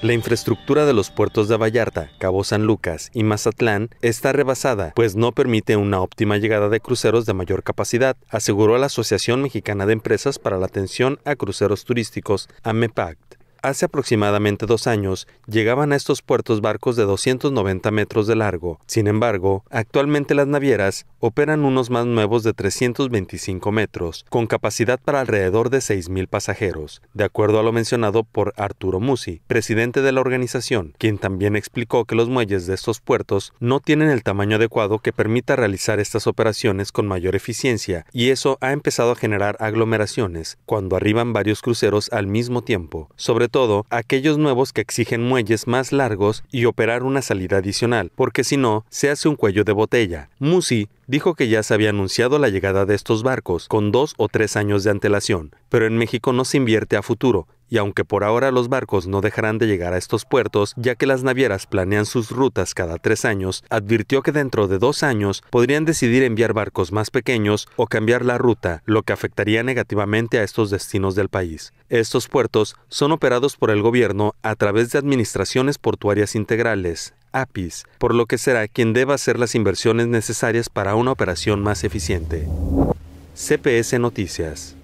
La infraestructura de los puertos de Vallarta, Cabo San Lucas y Mazatlán está rebasada, pues no permite una óptima llegada de cruceros de mayor capacidad, aseguró la Asociación Mexicana de Empresas para la Atención a Cruceros Turísticos, AMEPACT. Hace aproximadamente dos años llegaban a estos puertos barcos de 290 metros de largo. Sin embargo, actualmente las navieras operan unos más nuevos de 325 metros, con capacidad para alrededor de 6.000 pasajeros, de acuerdo a lo mencionado por Arturo Musi, presidente de la organización, quien también explicó que los muelles de estos puertos no tienen el tamaño adecuado que permita realizar estas operaciones con mayor eficiencia, y eso ha empezado a generar aglomeraciones cuando arriban varios cruceros al mismo tiempo, sobre todo aquellos nuevos que exigen muelles más largos y operar una salida adicional, porque si no, se hace un cuello de botella. Musi dijo que ya se había anunciado la llegada de estos barcos con dos o tres años de antelación, pero en México no se invierte a futuro, y aunque por ahora los barcos no dejarán de llegar a estos puertos, ya que las navieras planean sus rutas cada tres años, advirtió que dentro de dos años podrían decidir enviar barcos más pequeños o cambiar la ruta, lo que afectaría negativamente a estos destinos del país. Estos puertos son operados por el gobierno a través de administraciones portuarias integrales, APIS, por lo que será quien deba hacer las inversiones necesarias para una operación más eficiente. CPS Noticias